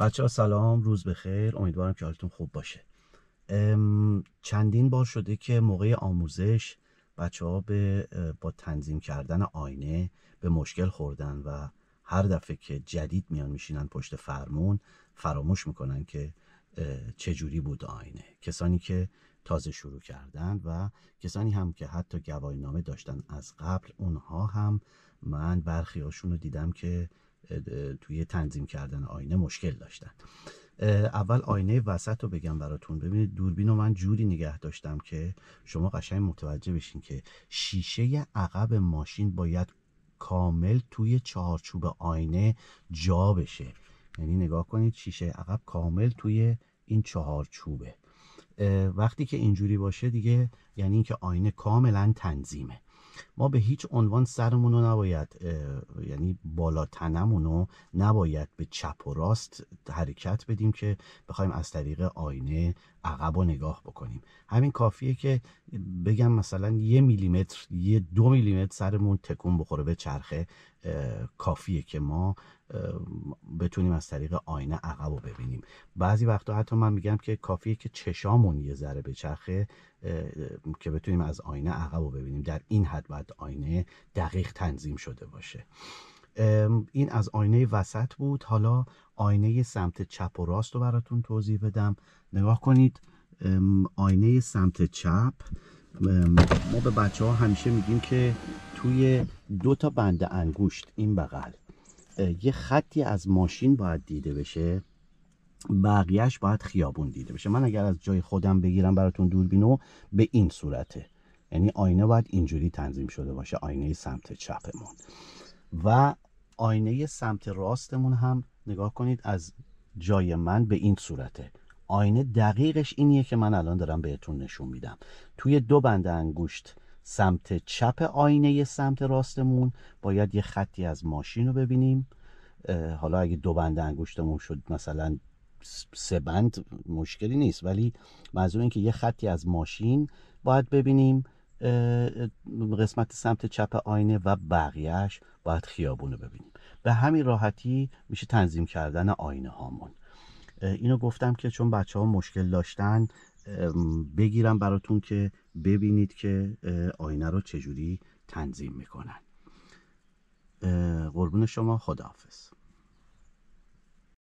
بچه سلام روز بخیر امیدوارم که حالتون خوب باشه چندین بار شده که موقع آموزش بچه ها به با تنظیم کردن آینه به مشکل خوردن و هر دفعه که جدید میان میشینن پشت فرمون فراموش میکنن که چجوری بود آینه کسانی که تازه شروع کردن و کسانی هم که حتی گواهی نامه داشتن از قبل اونها هم من برخی رو دیدم که توی تنظیم کردن آینه مشکل داشتن اول آینه وسط رو بگم براتون ببینید دوربین رو من جوری نگه داشتم که شما قشنگ متوجه بشین که شیشه عقب ماشین باید کامل توی چهارچوب آینه جا بشه یعنی نگاه کنید شیشه عقب کامل توی این چهارچوبه وقتی که اینجوری باشه دیگه یعنی اینکه آینه کاملا تنظیمه ما به هیچ عنوان سرمون رو نباید یعنی بالا تنمون رو نباید به چپ و راست حرکت بدیم که بخوایم از طریق آینه عقب و نگاه بکنیم همین کافیه که بگم مثلا یه میلیمتر یه دو میلیمتر سرمون تکون بخوره به چرخه کافیه که ما بتونیم از طریق آینه عقب ببینیم بعضی وقتا حتی من میگم که کافیه که چشامون یه ذره بچرخه که بتونیم از آینه عقب رو ببینیم در این حد باید آینه دقیق تنظیم شده باشه این از آینه وسط بود حالا آینه سمت چپ و راست رو براتون توضیح بدم نگاه کنید آینه سمت چپ ما به بچه ها همیشه میگیم که توی دو تا بند انگشت این بغل یه خطی از ماشین باید دیده بشه بقیهش باید خیابون دیده بشه من اگر از جای خودم بگیرم براتون دوربینو به این صورته یعنی آینه باید اینجوری تنظیم شده باشه آینه سمت چپمون و آینه سمت راستمون هم نگاه کنید از جای من به این صورته آینه دقیقش اینیه که من الان دارم بهتون نشون میدم توی دو بند انگشت سمت چپ آینه سمت راستمون باید یه خطی از ماشین رو ببینیم حالا اگه دو بند انگشتمون شد مثلا سه بند مشکلی نیست ولی منظور این که یه خطی از ماشین باید ببینیم قسمت سمت چپ آینه و بقیهش باید خیابون رو ببینیم به همین راحتی میشه تنظیم کردن آینه هامون اینو گفتم که چون بچه ها مشکل داشتن بگیرم براتون که ببینید که آینه رو چجوری تنظیم میکنن قربون شما خداحافظ